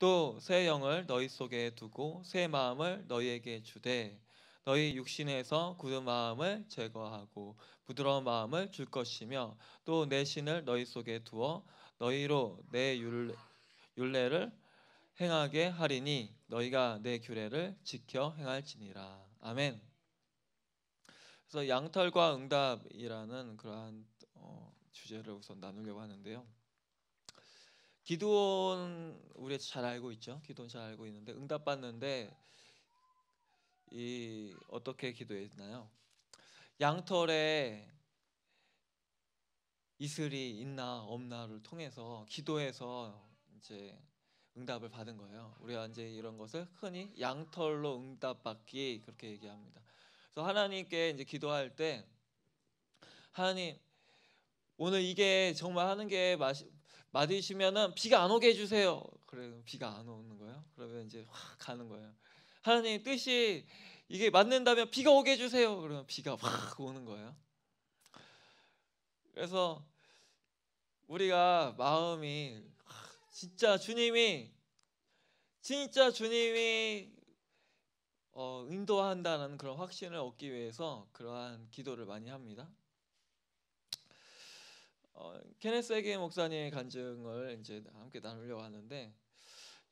또 새 영을 너희 속에 두고 새 마음을 너희에게 주되 너희 육신에서 굳은 마음을 제거하고 부드러운 마음을 줄 것이며 또 내 신을 너희 속에 두어 너희로 내 율, 율례를 행하게 하리니 너희가 내 규례를 지켜 행할지니라 아멘. 그래서 양털과 응답이라는 그러한 어, 주제를 우선 나누려고 하는데요. 기도원 우리 잘 알고 있죠. 기도원 잘 알고 있는데 응답 받는데 이 어떻게 기도했나요? 양털에 이슬이 있나 없나를 통해서 기도해서 이제 응답을 받은 거예요. 우리가 이제 이런 것을 흔히 양털로 응답받기 그렇게 얘기합니다. 그래서 하나님께 이제 기도할 때 하나님 오늘 이게 정말 하는 게 마시, 맞으시면은 비가 안 오게 해주세요. 그래 비가 안 오는 거예요. 그러면 이제 확 가는 거예요. 하나님 뜻이 이게 맞는다면 비가 오게 해주세요. 그러면 비가 확 오는 거예요. 그래서 우리가 마음이 진짜 주님이 진짜 주님이 어, 인도한다는 그런 확신을 얻기 위해서 그러한 기도를 많이 합니다. 케네스 에게 목사님의 간증을 이제 함께 나누려고 하는데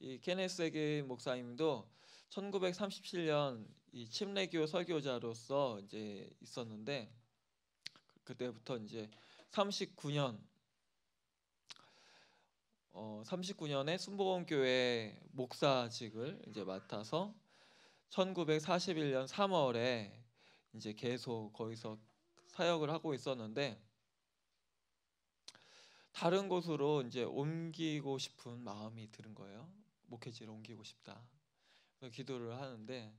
이 케네스 에게 목사님도 1937년 이 침례교 설교자로서 이제 있었는데 그, 그때부터 이제 39년 어 39년에 순복음 교회 목사직을 이제 맡아서 1941년 3월에 이제 계속 거기서 사역을 하고 있었는데 다른 곳으로 이제 옮기고 싶은 마음이 드는 거예요. 목회지를 옮기고 싶다. 기도를 하는데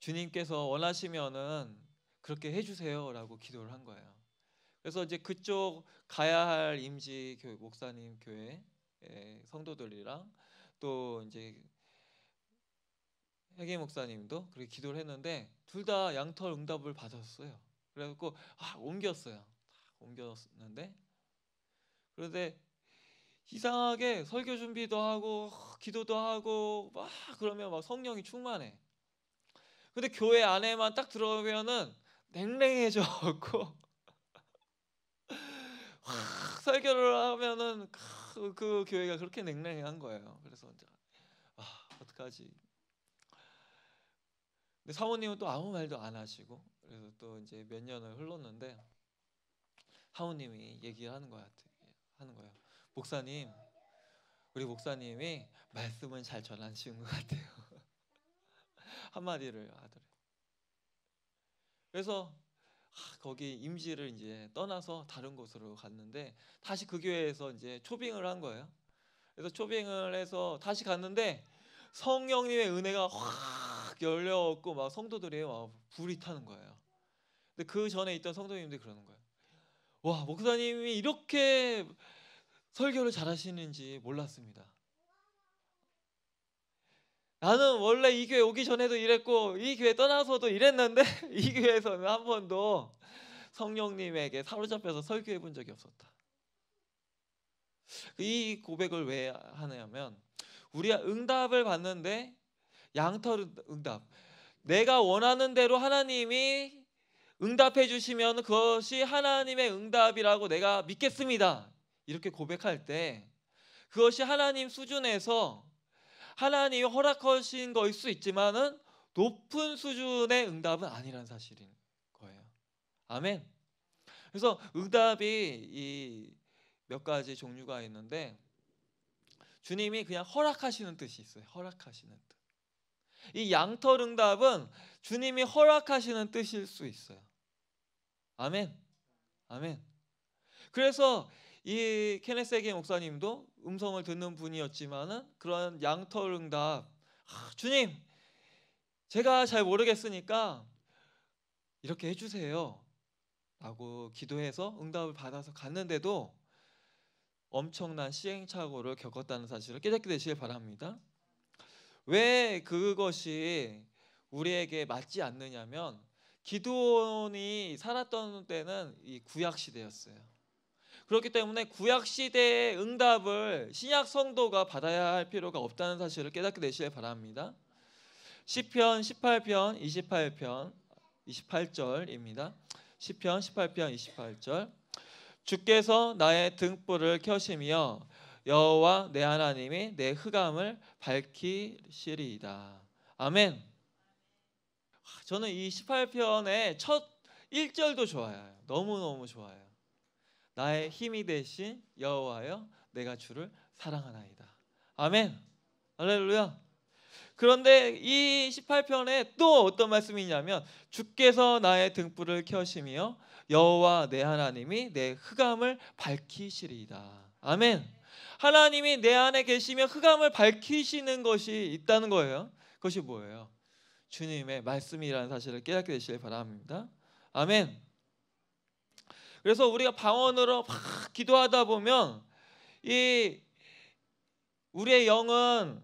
주님께서 원하시면은 그렇게 해주세요라고 기도를 한 거예요. 그래서 이제 그쪽 가야 할 임지 교회 목사님 교회 예, 성도들이랑 또 이제 해계 목사님도 그렇게 기도를 했는데 둘 다 양털 응답을 받았어요. 그래갖고 아, 옮겼어요. 옮겼는데 그런데 이상하게 설교 준비도 하고 기도도 하고 막 그러면 막 성령이 충만해. 근데 교회 안에만 딱 들어오면은 냉랭해져 갖고 확 설교를 하면은 그, 그, 교회가 그렇게 냉랭한 거예요. 그래서 이제 아 어떡하지? 근데 사모님은 또 아무 말도 안 하시고 그래서 또 이제 몇 년을 흘렀는데 하우님이 얘기하는 거야 하는 거예요. 목사님 우리 목사님이 말씀은 잘 전하시는 것 같아요. 한마디를 하더래. 그래서 아, 거기 임시를 이제 떠나서 다른 곳으로 갔는데 다시 그 교회에서 이제 초빙을 한 거예요. 그래서 초빙을 해서 다시 갔는데 성령님의 은혜가 확 열려갖고 막 성도들이 막 불이 타는 거예요. 근데 그 전에 있던 성도님들 그러는 거예요. 와 목사님이 이렇게 설교를 잘하시는지 몰랐습니다. 나는 원래 이 교회 오기 전에도 이랬고 이 교회 떠나서도 이랬는데 이 교회에서는 한 번도 성령님에게 사로잡혀서 설교해 본 적이 없었다. 그 이 고백을 왜 하냐면 우리가 응답을 받는데 양털 응답 내가 원하는 대로 하나님이 응답해 주시면 그것이 하나님의 응답이라고 내가 믿겠습니다. 이렇게 고백할 때 그것이 하나님 수준에서 하나님이 허락하신 거일 수 있지만은 높은 수준의 응답은 아니란 사실인 거예요. 아멘. 그래서 응답이 이몇 가지 종류가 있는데 주님이 그냥 허락하시는 뜻이 있어요. 허락하시는 뜻. 이 양털 응답은 주님이 허락하시는 뜻일 수 있어요. 아멘. 아멘. 그래서 이 케네세게 목사님도 음성을 듣는 분이었지만은 그런 양털 응답 아, 주님 제가 잘 모르겠으니까 이렇게 해주세요. 라고 기도해서 응답을 받아서 갔는데도 엄청난 시행착오를 겪었다는 사실을 깨닫게 되시길 바랍니다. 왜 그것이 우리에게 맞지 않느냐면 기도원이 살았던 때는 이 구약 시대였어요. 그렇기 때문에 구약 시대의 응답을 신약 성도가 받아야 할 필요가 없다는 사실을 깨닫게 되시길 바랍니다. 시편 18편 28편 28절입니다. 시편 18편 28절 주께서 나의 등불을 켜시며 여호와 내 하나님이 내 흑암을 밝히시리이다. 아멘. 저는 이 18편의 첫 1절도 좋아요. 너무너무 좋아요. 나의 힘이 되신 여호와여 내가 주를 사랑하나이다. 아멘. 할렐루야. 그런데 이 18편에 또 어떤 말씀이 있냐면 주께서 나의 등불을 켜시며 여호와 내 하나님이 내 흑암을 밝히시리이다. 아멘. 하나님이 내 안에 계시며 흑암을 밝히시는 것이 있다는 거예요. 그것이 뭐예요? 주님의 말씀이라는 사실을 깨닫게 되시길 바랍니다. 아멘. 그래서 우리가 방언으로 막 기도하다 보면 이 우리의 영은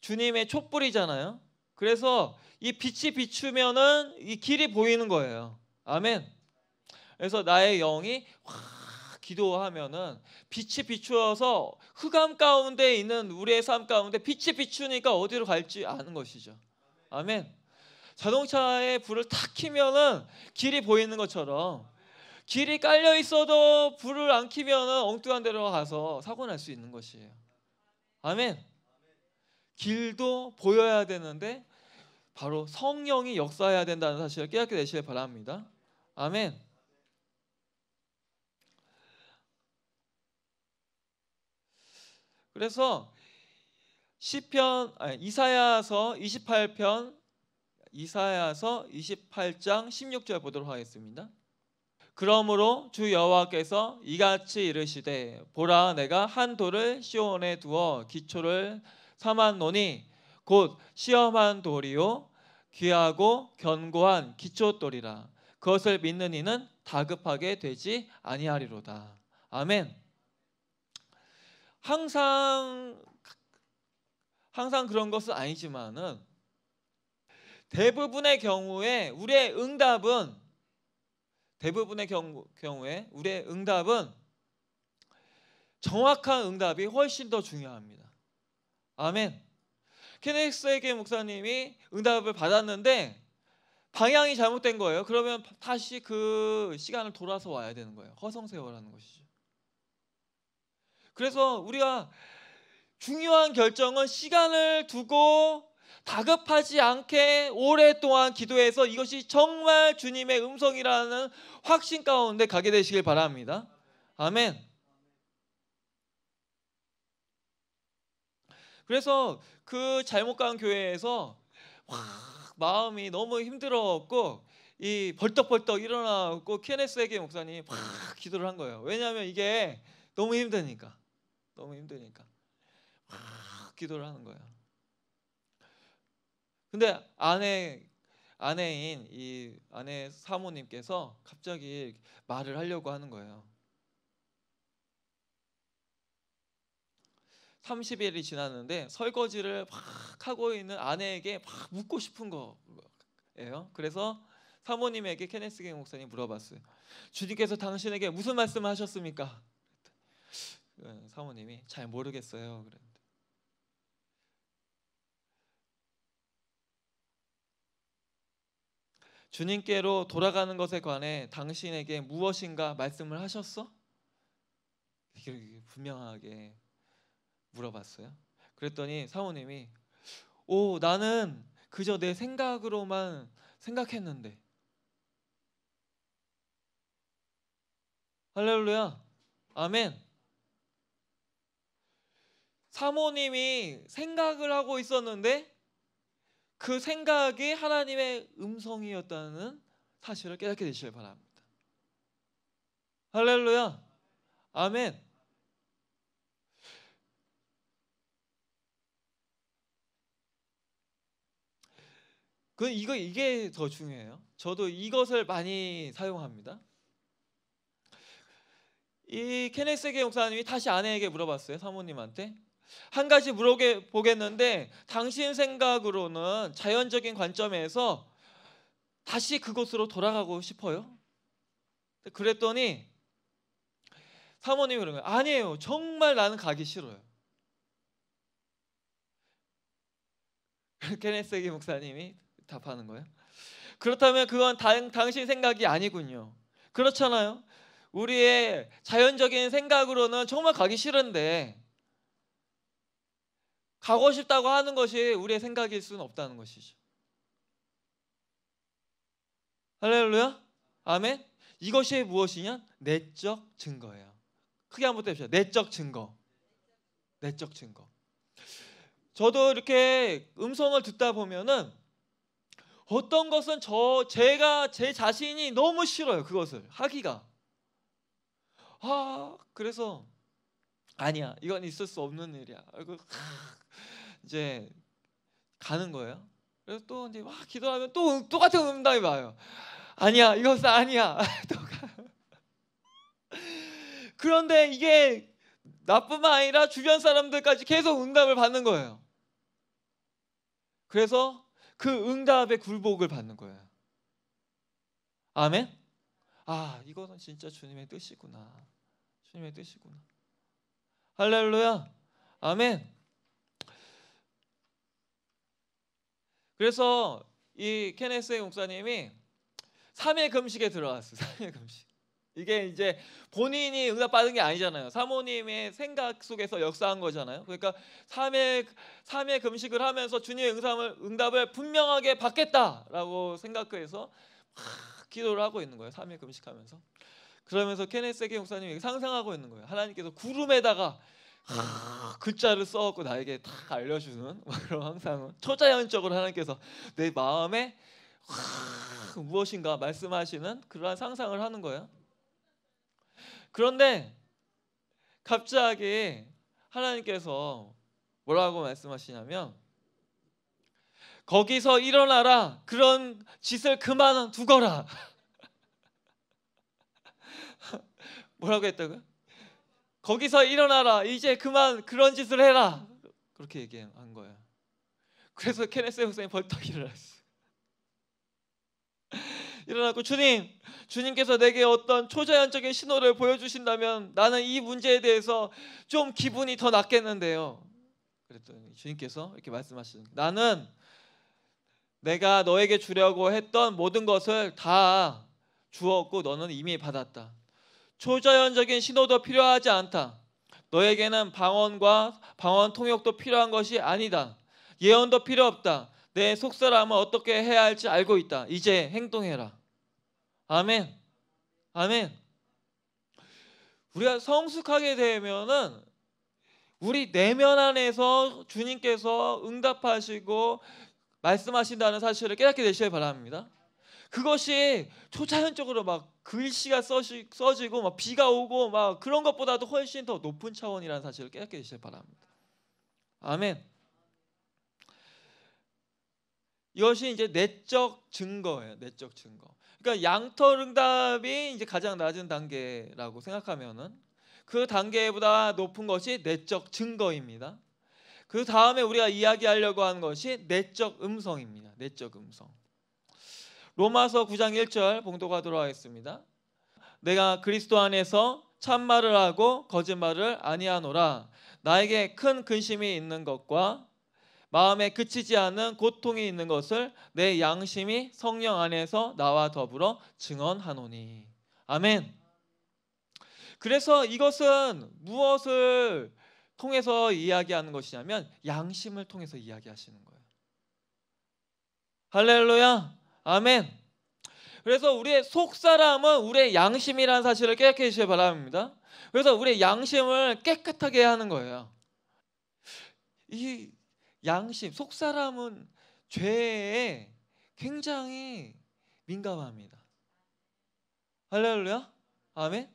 주님의 촛불이잖아요. 그래서 이 빛이 비추면은 이 길이 보이는 거예요. 아멘. 그래서 나의 영이 확 기도하면은 빛이 비추어서 흑암 가운데 있는 우리의 삶 가운데 빛이 비추니까 어디로 갈지 아는 것이죠. 아멘. 자동차의 불을 탁 키면은 길이 보이는 것처럼 길이 깔려 있어도 불을 안 키면은 엉뚱한 데로 가서 사고 날 수 있는 것이에요. 아멘. 길도 보여야 되는데 바로 성령이 역사해야 된다는 사실을 깨닫게 되시길 바랍니다. 아멘. 그래서 시편 아니, 이사야서 28편 이사야서 28장 16절 보도록 하겠습니다. 그러므로 주 여호와께서 이같이 이르시되 보라 내가 한 돌을 시온에 두어 기초를 삼았노니 곧 시험한 돌이요 귀하고 견고한 기초돌이라 그것을 믿는 이는 다급하게 되지 아니하리로다. 아멘. 항상 항상 그런 것은 아니지만은 대부분의 경우에 우리의 응답은 대부분의 경우, 경우에 우리의 응답은 정확한 응답이 훨씬 더 중요합니다. 아멘. 케네스에게 목사님이 응답을 받았는데 방향이 잘못된 거예요. 그러면 다시 그 시간을 돌아서 와야 되는 거예요. 허송세월하는 것이죠. 그래서 우리가 중요한 결정은 시간을 두고 다급하지 않게 오랫동안 기도해서 이것이 정말 주님의 음성이라는 확신 가운데 가게 되시길 바랍니다. 아멘. 그래서 그 잘못 간 교회에서 확 마음이 너무 힘들었고 이 벌떡벌떡 일어나고 케네스 에게 목사님 막 기도를 한 거예요. 왜냐하면 이게 너무 힘드니까. 너무 힘드니까 막 기도를 하는 거예요. 근데 아내 아내인 이 아내 사모님께서 갑자기 말을 하려고 하는 거예요. 30일이 지났는데 설거지를 막 하고 있는 아내에게 막 묻고 싶은 거예요. 그래서 사모님에게 케네스 갱 목사님 물어봤어요. 주님께서 당신에게 무슨 말씀을 하셨습니까? 예, 사모님이 잘 모르겠어요. 주님께로 돌아가는 것에 관해 당신에게 무엇인가 말씀을 하셨어? 이렇게 분명하게 물어봤어요. 그랬더니 사모님이 오 나는 그저 내 생각으로만 생각했는데 할렐루야 아멘 사모님이 생각을 하고 있었는데 그 생각이 하나님의 음성이었다는 사실을 깨닫게 되시길 바랍니다. 할렐루야. 아멘. 그 이거 이게 더 중요해요. 저도 이것을 많이 사용합니다. 이 케네스게 목사님이 다시 아내에게 물어봤어요. 사모님한테 한 가지 물어보겠는데 당신 생각으로는 자연적인 관점에서 다시 그곳으로 돌아가고 싶어요? 그랬더니 사모님이 그런 거예요. 아니에요. 정말 나는 가기 싫어요. 케네스기 목사님이 답하는 거예요. 그렇다면 그건 당, 당신 생각이 아니군요. 그렇잖아요. 우리의 자연적인 생각으로는 정말 가기 싫은데 가고 싶다고 하는 것이 우리의 생각일 수는 없다는 것이죠. 할렐루야. 아멘. 이것이 무엇이냐? 내적 증거예요. 크게 한번 떼봅시다. 내적 증거. 내적 증거. 저도 이렇게 음성을 듣다 보면은 어떤 것은 저 제가 제 자신이 너무 싫어요. 그것을 하기가. 아, 그래서 아니야 이건 있을 수 없는 일이야. 그리고 이제 가는 거예요. 그래서 또 이제 막 기도하면 또 음, 똑같은 응답이 와요. 아니야 이것은 아니야. 그런데 이게 나뿐만 아니라 주변 사람들까지 계속 응답을 받는 거예요. 그래서 그 응답의 굴복을 받는 거예요. 아멘. 아 이거는 진짜 주님의 뜻이구나. 주님의 뜻이구나. 할렐루야. 아멘. 그래서 이케네스 목사님이 3일 금식에 들어갔어요. 3일 금식. 이게 이제 본인이 응답 받은 게 아니잖아요. 사모님의 생각 속에서 역사한 거잖아요. 그러니까 3일 3일 금식을 하면서 주님의 응답을 응답을 분명하게 받겠다라고 생각해서 막 기도를 하고 있는 거예요. 3일 금식하면서. 그러면서 케네 세계 목사님이 상상하고 있는 거예요. 하나님께서 구름에다가 하, 글자를 써갖고 나에게 다 알려주는 그런 항상 초자연적으로 하나님께서 내 마음에 하, 무엇인가 말씀하시는 그러한 상상을 하는 거예요. 그런데 갑자기 하나님께서 뭐라고 말씀하시냐면 거기서 일어나라 그런 짓을 그만 두거라 뭐라고 했다고요? 거기서 일어나라. 이제 그만 그런 짓을 해라. 그렇게 얘기한 거예 그래서 케네스 목사님 벌떡 일어났어 일어났고 주님, 주님께서 내게 어떤 초자연적인 신호를 보여주신다면 나는 이 문제에 대해서 좀 기분이 더 낫겠는데요. 그랬더니 주님께서 이렇게 말씀하시는 나는 내가 너에게 주려고 했던 모든 것을 다 주었고 너는 이미 받았다. 초자연적인 신호도 필요하지 않다. 너에게는 방언과 방언 통역도 필요한 것이 아니다. 예언도 필요 없다. 내 속사람은 어떻게 해야 할지 알고 있다. 이제 행동해라. 아멘. 아멘. 우리가 성숙하게 되면은 우리 내면 안에서 주님께서 응답하시고 말씀하신다는 사실을 깨닫게 되시길 바랍니다. 그것이 초자연적으로 막 글씨가 써지, 써지고 막 비가 오고 막 그런 것보다도 훨씬 더 높은 차원이라는 사실을 깨닫게 되시길 바랍니다. 아멘. 이것이 이제 내적 증거예요. 내적 증거. 그러니까 양털응답이 이제 가장 낮은 단계라고 생각하면은 그 단계보다 높은 것이 내적 증거입니다. 그 다음에 우리가 이야기하려고 하는 것이 내적 음성입니다. 내적 음성. 로마서 9장 1절 봉독하도록 하겠습니다. 내가 그리스도 안에서 참말을 하고 거짓말을 아니하노라. 나에게 큰 근심이 있는 것과 마음에 그치지 않은 고통이 있는 것을 내 양심이 성령 안에서 나와 더불어 증언하노니. 아멘. 그래서 이것은 무엇을 통해서 이야기하는 것이냐면 양심을 통해서 이야기하시는 거예요. 할렐루야. 아멘. 그래서 우리의 속사람은 우리의 양심이라는 사실을 깨끗해 주시기 바랍니다. 그래서 우리의 양심을 깨끗하게 하는 거예요. 이 양심, 속사람은 죄에 굉장히 민감합니다. 할렐루야. 아멘.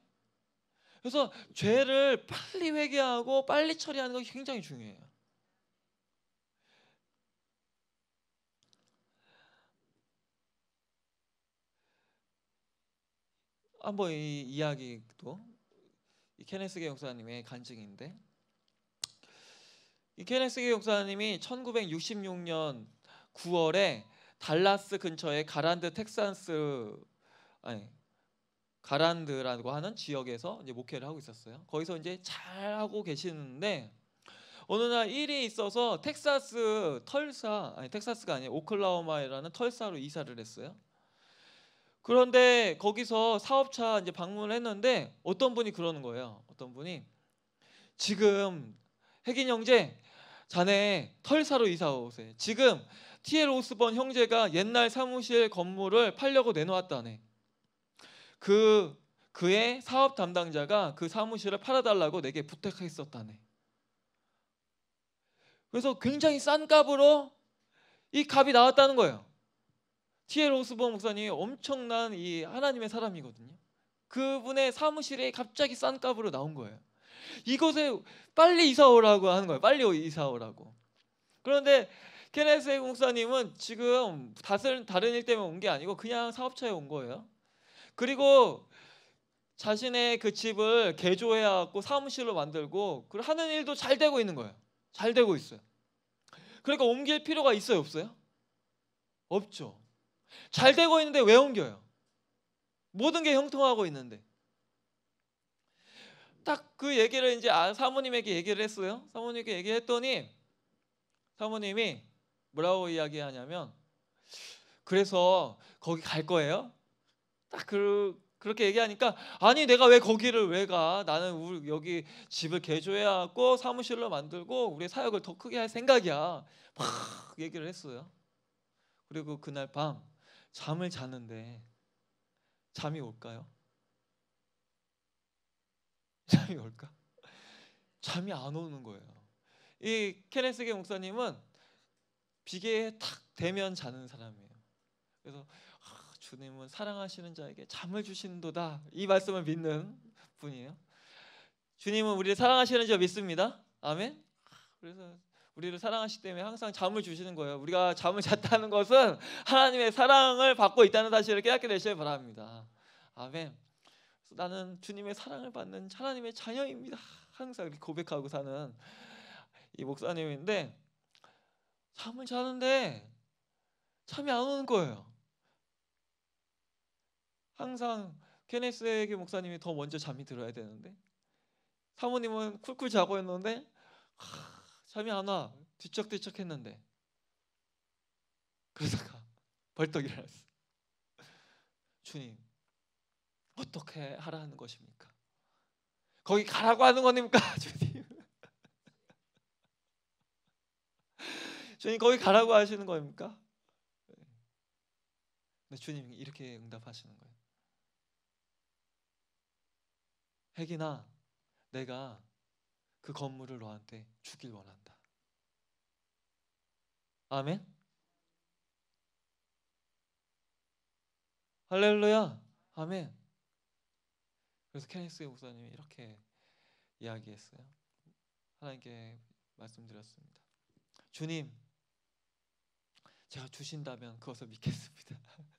그래서 죄를 빨리 회개하고 빨리 처리하는 것이 굉장히 중요해요. 한번 이 이야기도 이 케네스게 목사님의 간증인데 이 케네스게 목사님이 1966년 9월에 달라스 근처의 가란드 텍사스 아니 가란드라고 하는 지역에서 이제 목회를 하고 있었어요. 거기서 이제 잘 하고 계시는데 어느 날 일이 있어서 텍사스 털사 아니 텍사스가 아니에요 오클라호마라는 털사로 이사를 했어요. 그런데 거기서 사업차 이제 방문을 했는데 어떤 분이 그러는 거예요. 어떤 분이 지금 혜긴 형제 자네 털사로 이사 오세요. 지금 티엘 오스번 형제가 옛날 사무실 건물을 팔려고 내놓았다네. 그 그의 사업 담당자가 그 사무실을 팔아달라고 내게 부탁했었다네. 그래서 굉장히 싼 값으로 이 값이 나왔다는 거예요. 티엘 오스버 목사님이 엄청난 이 하나님의 사람이거든요. 그분의 사무실에 갑자기 싼 값으로 나온 거예요. 이곳에 빨리 이사 오라고 하는 거예요. 빨리 이사 오라고. 그런데 케네스 목사님은 지금 다른 다른 일 때문에 온 게 아니고 그냥 사업차에 온 거예요. 그리고 자신의 그 집을 개조해 갖고 사무실로 만들고 그 하는 일도 잘 되고 있는 거예요. 잘 되고 있어요. 그러니까 옮길 필요가 있어요, 없어요? 없죠. 잘 되고 있는데 왜 옮겨요? 모든 게 형통하고 있는데. 딱 그 얘기를 이제 아, 사모님에게 얘기를 했어요. 사모님께 얘기했더니 사모님이 뭐라고 이야기하냐면 그래서 거기 갈 거예요? 딱 그, 그렇게 얘기하니까 아니 내가 왜 거기를 왜 가? 나는 우리 여기 집을 개조해야 하고 사무실로 만들고 우리 사역을 더 크게 할 생각이야. 막 얘기를 했어요. 그리고 그날 밤 잠을 자는데 잠이 올까요? 잠이 올까? 잠이 안 오는 거예요. 이 케네스게 목사님은 비계에 탁 대면 자는 사람이에요. 그래서 아, 주님은 사랑하시는 자에게 잠을 주신도다 이 말씀을 믿는 분이에요. 주님은 우리를 사랑하시는 줄 믿습니다. 아멘. 그래서 우리를 사랑하시기 때문에 항상 잠을 주시는 거예요. 우리가 잠을 잤다는 것은 하나님의 사랑을 받고 있다는 사실을 깨닫게 되시길 바랍니다. 아멘. 나는 주님의 사랑을 받는 하나님의 자녀입니다. 항상 고백하고 사는 이 목사님인데 잠을 자는데 잠이 안 오는 거예요. 항상 케네스에게 목사님이 더 먼저 잠이 들어야 되는데 사모님은 쿨쿨 자고 있는데 하, 잠이 안 와. 뒤척뒤척 했는데. 그러다가 벌떡 일어났어. 주님, 어떻게 하라는 것입니까? 거기 가라고 하는 겁니까, 주님? 주님 거기 가라고 하시는 겁니까? 네. 주님 이렇게 응답하시는 거예요. 핵이나 내가 그 건물을 너한테 주길 원한다. 아멘. 할렐루야. 아멘. 그래서 케니스 목사님이 이렇게 이야기했어요. 하나님께 말씀드렸습니다. 주님, 제가 주신다면 그것을 믿겠습니다.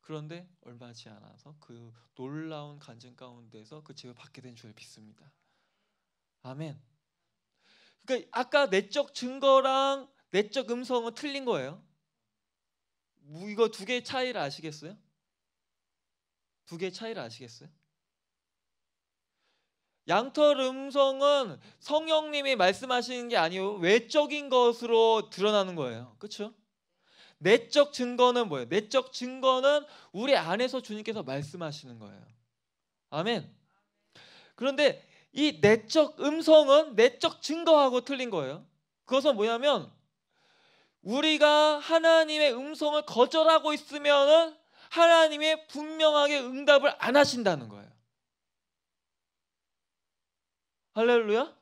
그런데 얼마지 않아서 그 놀라운 간증 가운데서 그 집을 받게 된 줄을 믿습니다. 아멘. 그러니까 아까 내적 증거랑 내적 음성은 틀린 거예요. 뭐 이거 두 개의 차이를 아시겠어요? 두 개의 차이를 아시겠어요? 양털 음성은 성령님이 말씀하시는 게 아니고 외적인 것으로 드러나는 거예요. 그렇죠? 내적 증거는 뭐예요? 내적 증거는 우리 안에서 주님께서 말씀하시는 거예요. 아멘. 그런데 이 내적 음성은 내적 증거하고 틀린 거예요. 그것은 뭐냐면 우리가 하나님의 음성을 거절하고 있으면 하나님의 분명하게 응답을 안 하신다는 거예요. 할렐루야?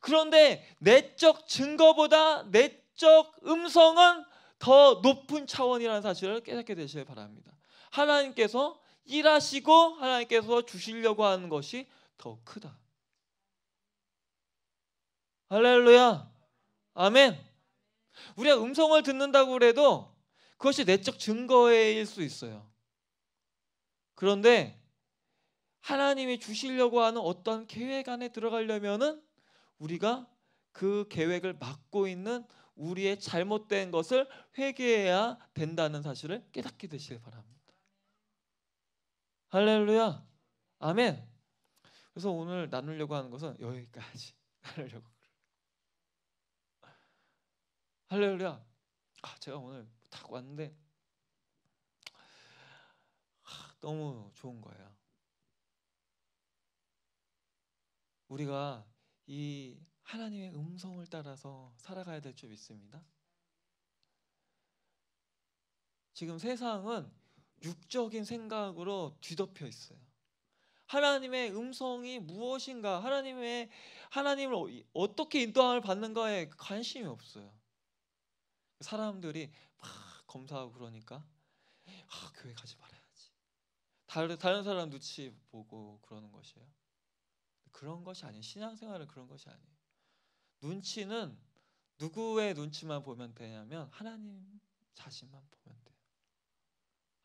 그런데 내적 증거보다 내적 음성은 더 높은 차원이라는 사실을 깨닫게 되셔야 바랍니다. 하나님께서 일하시고 하나님께서 주시려고 하는 것이 더 크다. 할렐루야. 아멘. 우리가 음성을 듣는다고 그도 그것이 내적 증거일 수 있어요. 그런데 하나님이 주시려고 하는 어떤 계획 안에 들어가려면은 우리가 그 계획을 막고 있는 우리의 잘못된 것을 회개해야 된다는 사실을 깨닫게 되시길 바랍니다. 할렐루야. 아멘. 그래서 오늘 나누려고 하는 것은 여기까지 하려고 할렐루야. 아, 제가 오늘 딱 왔는데 아, 너무 좋은 거예요. 우리가 이 하나님의 음성을 따라서 살아가야 될 줄 믿습니다. 지금 세상은 육적인 생각으로 뒤덮여 있어요. 하나님의 음성이 무엇인가, 하나님의 하나님을 어, 어떻게 인도함을 받는가에 관심이 없어요. 사람들이 막 검사하고 그러니까 아, 교회 가지 말아야지. 다른 다른 사람 눈치 보고 그러는 것이에요. 그런 것이 아니에요. 신앙생활은 그런 것이 아니에요. 눈치는 누구의 눈치만 보면 되냐면 하나님 자신만 보면 돼요.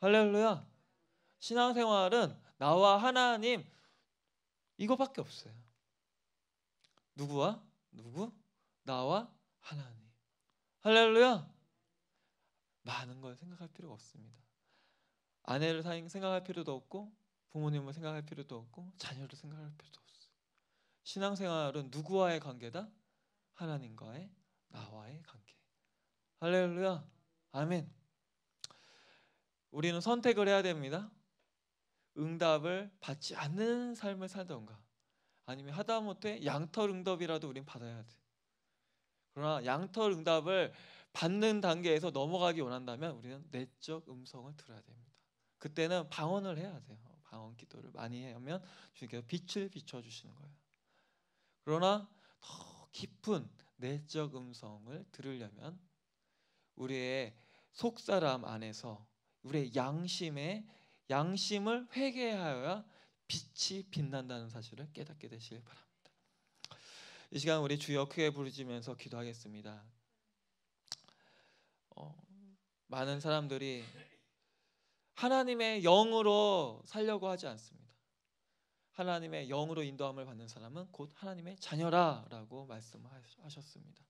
할렐루야. 신앙생활은 나와 하나님 이거밖에 없어요. 누구와 누구? 나와 하나님. 할렐루야. 많은 걸 생각할 필요가 없습니다. 아내를 생각할 필요도 없고 부모님을 생각할 필요도 없고 자녀를 생각할 필요도 없어요. 신앙생활은 누구와의 관계다? 하나님과의 나와의 관계. 할렐루야. 아멘. 우리는 선택을 해야 됩니다. 응답을 받지 않는 삶을 살던가 아니면 하다못해 양털 응답이라도 우린 받아야 돼. 그러나 양털 응답을 받는 단계에서 넘어가기 원한다면 우리는 내적 음성을 들어야 됩니다. 그때는 방언을 해야 돼요. 방언 기도를 많이 하면 주님께서 빛을 비춰 주시는 거예요. 그러나 더 깊은 내적 음성을 들으려면 우리의 속사람 안에서 우리의 양심에 양심을 회개하여야 빛이 빛난다는 사실을 깨닫게 되시길 바랍니다. 이 시간 우리 주여 크게 부르짖으면서 기도하겠습니다. 어, 많은 사람들이 하나님의 영으로 살려고 하지 않습니다. 하나님의 영으로 인도함을 받는 사람은 곧 하나님의 자녀라라고 말씀하셨습니다.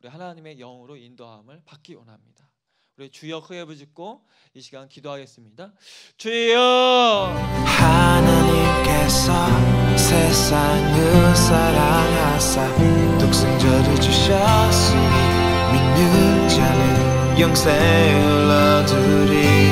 우리 하나님의 영으로 인도함을 받기 원합니다. 우리 주여 크게 부짖고 이 시간 기도하겠습니다. 주여 하나님께서 세상을 사랑하사 독생자를 주셨으니 믿는 자는 영생을 얻으리